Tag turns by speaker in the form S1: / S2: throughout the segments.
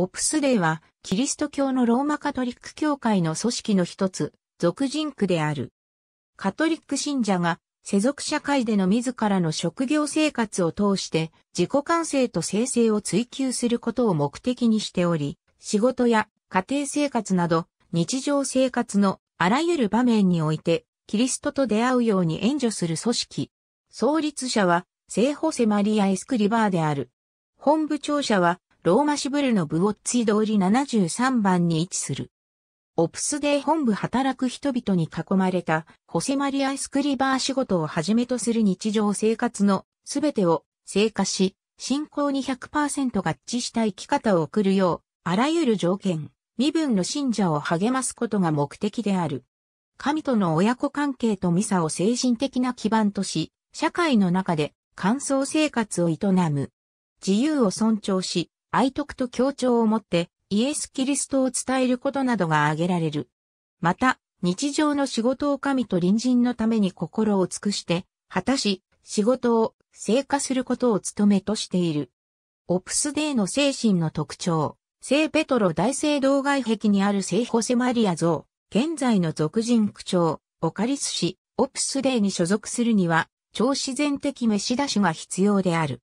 S1: オプスデーは、キリスト教のローマカトリック教会の組織の一つ、俗人区である。カトリック信者が、世俗社会での自らの職業生活を通して、自己完成と生成を追求することを目的にしており、仕事や家庭生活など、日常生活のあらゆる場面において、キリストと出会うように援助する組織。創立者は、聖ホセマリア・エスクリバーである。本部庁舎は、ローマシブルのブオッツィ通り73番に位置する。オプスデー本部働く人々に囲まれた、ホセマリア・スクリバー仕事をはじめとする日常生活のすべてを成果し、信仰に100%合致した生き方を送るよう、あらゆる条件、身分の信者を励ますことが目的である。神との親子関係とミサを精神的な基盤とし、社会の中で乾燥生活を営む。自由を尊重し、愛徳と協調をもってイエス・キリストを伝えることなどが挙げられる。また、日常の仕事を神と隣人のために心を尽くして、果たし、仕事を成果することを務めとしている。オプスデーの精神の特徴、聖ペトロ大聖堂外壁にある聖ホセマリア像、現在の俗人区長、オカリス氏、オプスデーに所属するには、超自然的召し出しが必要である。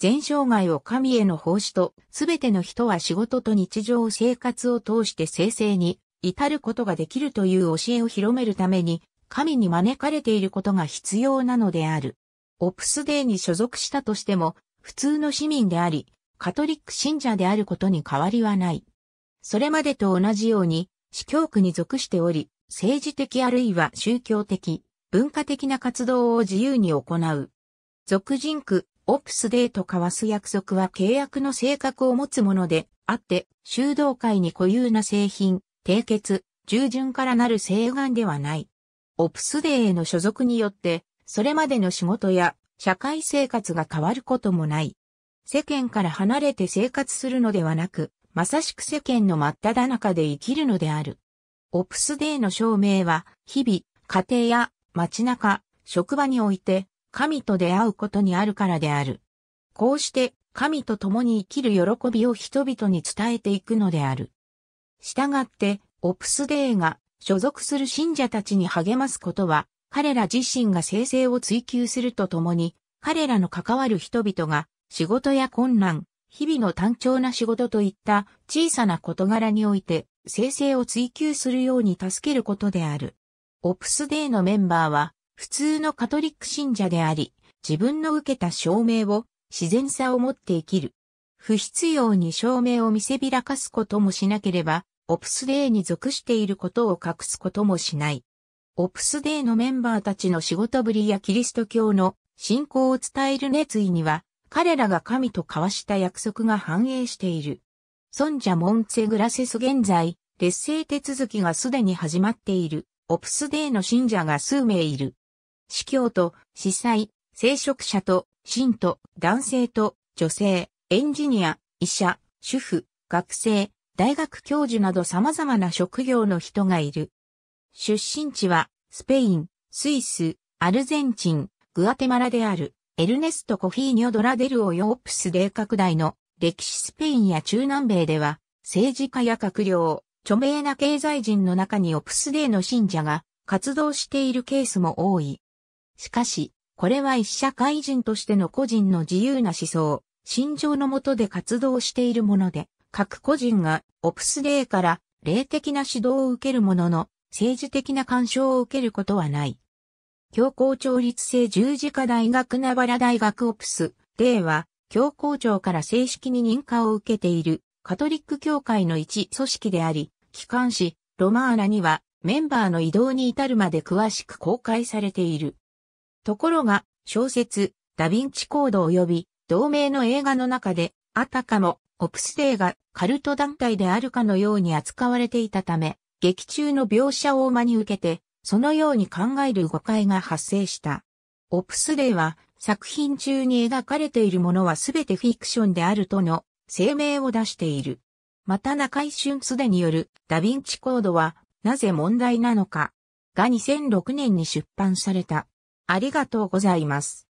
S1: 全生涯を神への奉仕と、すべての人は仕事と日常生活を通して生成に至ることができるという教えを広めるために、神に招かれていることが必要なのである。オプスデーに所属したとしても、普通の市民であり、カトリック信者であることに変わりはない。それまでと同じように、司教区に属しており、政治的あるいは宗教的、文化的な活動を自由に行う。俗人区、オプスデーと交わす約束は契約の性格を持つものであって、修道会に固有な製品、締結、従順からなる請願ではない。オプスデーへの所属によって、それまでの仕事や社会生活が変わることもない。世間から離れて生活するのではなく、まさしく世間の真っ只中で生きるのである。オプスデーの証明は、日々、家庭や街中、職場において、神と出会うことにあるからである。こうして神と共に生きる喜びを人々に伝えていくのである。したがって、オプスデーが所属する信者たちに励ますことは、彼ら自身が生成を追求するとともに、彼らの関わる人々が仕事や困難、日々の単調な仕事といった小さな事柄において、生成を追求するように助けることである。オプスデーのメンバーは、普通のカトリック信者であり、自分の受けた証明を自然さを持って生きる。不必要に証明を見せびらかすこともしなければ、オプスデーに属していることを隠すこともしない。オプスデーのメンバーたちの仕事ぶりやキリスト教の信仰を伝える熱意には、彼らが神と交わした約束が反映している。尊者モンツェグラセス現在、劣勢手続きがすでに始まっている、オプスデーの信者が数名いる。司教と司祭、聖職者と、信徒、男性と、女性、エンジニア、医者、主婦、学生、大学教授など様々な職業の人がいる。出身地は、スペイン、スイス、アルゼンチン、グアテマラである、エルネスト・コフィーニョ・ドラデルオ・ヨープス霊拡大の歴史スペインや中南米では、政治家や閣僚、著名な経済人の中にオプスデーの信者が活動しているケースも多い。しかし、これは一社会人としての個人の自由な思想、心情のもとで活動しているもので、各個人がオプスデーから霊的な指導を受けるものの、政治的な干渉を受けることはない。教皇庁立制十字架大学名原大学オプスデーは、教皇庁から正式に認可を受けているカトリック教会の一組織であり、機関紙ロマーナにはメンバーの移動に至るまで詳しく公開されている。ところが、小説、ダヴィンチコード及び、同名の映画の中で、あたかも、オプスデーがカルト団体であるかのように扱われていたため、劇中の描写を真に受けて、そのように考える誤解が発生した。オプスデーは、作品中に描かれているものはすべてフィクションであるとの声明を出している。また中井俊でによるダヴィンチコードはなぜ問題なのかが2006年に出版された。ありがとうございます。